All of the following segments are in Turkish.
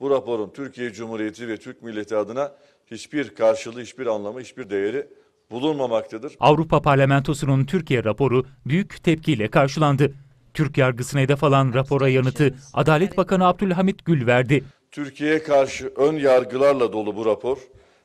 Bu raporun Türkiye Cumhuriyeti ve Türk milleti adına hiçbir karşılığı, hiçbir anlamı, hiçbir değeri bulunmamaktadır. Avrupa Parlamentosu'nun Türkiye raporu büyük tepkiyle karşılandı. Türk yargısına hedef alan rapora yanıtı Adalet Bakanı Abdülhamit Gül verdi. Türkiye'ye karşı ön yargılarla dolu bu rapor,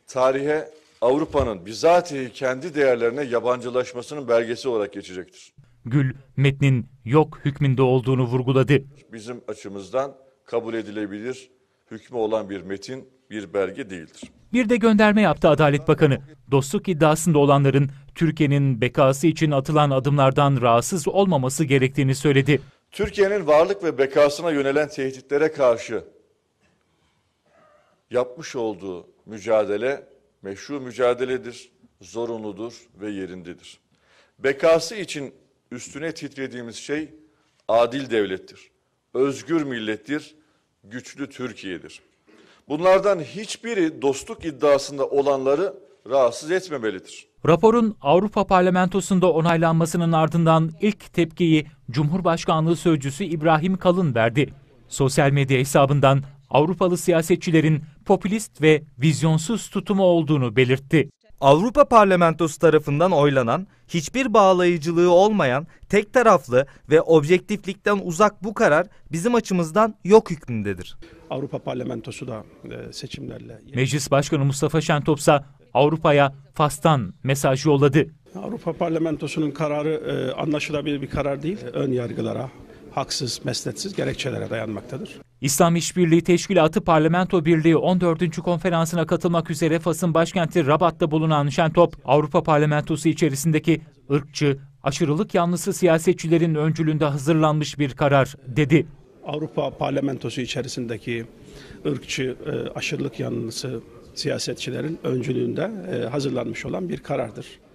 tarihe Avrupa'nın bizatihi kendi değerlerine yabancılaşmasının belgesi olarak geçecektir. Gül, metnin yok hükmünde olduğunu vurguladı. Bizim açımızdan kabul edilebilir hükmü olan bir metin, bir belge değildir. Bir de gönderme yaptı Adalet Bakanı. Dostluk iddiasında olanların Türkiye'nin bekası için atılan adımlardan rahatsız olmaması gerektiğini söyledi. Türkiye'nin varlık ve bekasına yönelen tehditlere karşı yapmış olduğu mücadele meşru mücadeledir, zorunludur ve yerindedir. Bekası için üstüne titrediğimiz şey adil devlettir, özgür millettir, güçlü Türkiye'dir. Bunlardan hiçbiri dostluk iddiasında olanları rahatsız etmemelidir. Raporun Avrupa Parlamentosu'nda onaylanmasının ardından ilk tepkiyi Cumhurbaşkanlığı Sözcüsü İbrahim Kalın verdi. Sosyal medya hesabından Avrupalı siyasetçilerin popülist ve vizyonsuz tutumu olduğunu belirtti. Avrupa Parlamentosu tarafından oylanan, hiçbir bağlayıcılığı olmayan, tek taraflı ve objektiflikten uzak bu karar bizim açımızdan yok hükmündedir. Avrupa Parlamentosu da e, seçimlerle... Meclis Başkanı Mustafa Şentopsa Avrupa'ya Fas'tan mesaj yolladı. Avrupa Parlamentosu'nun kararı e, anlaşılabilir bir karar değil. Ön yargılara, haksız, mesnetsiz gerekçelere dayanmaktadır. İslam İşbirliği Teşkilatı Parlamento Birliği 14. konferansına katılmak üzere Fas'ın başkenti Rabat'ta bulunan Şentop, Avrupa Parlamentosu içerisindeki ırkçı, aşırılık yanlısı siyasetçilerin öncülünde hazırlanmış bir karar dedi. Avrupa Parlamentosu içerisindeki ırkçı, e, aşırılık yanlısı siyasetçilerin öncülüğünde e, hazırlanmış olan bir karardır.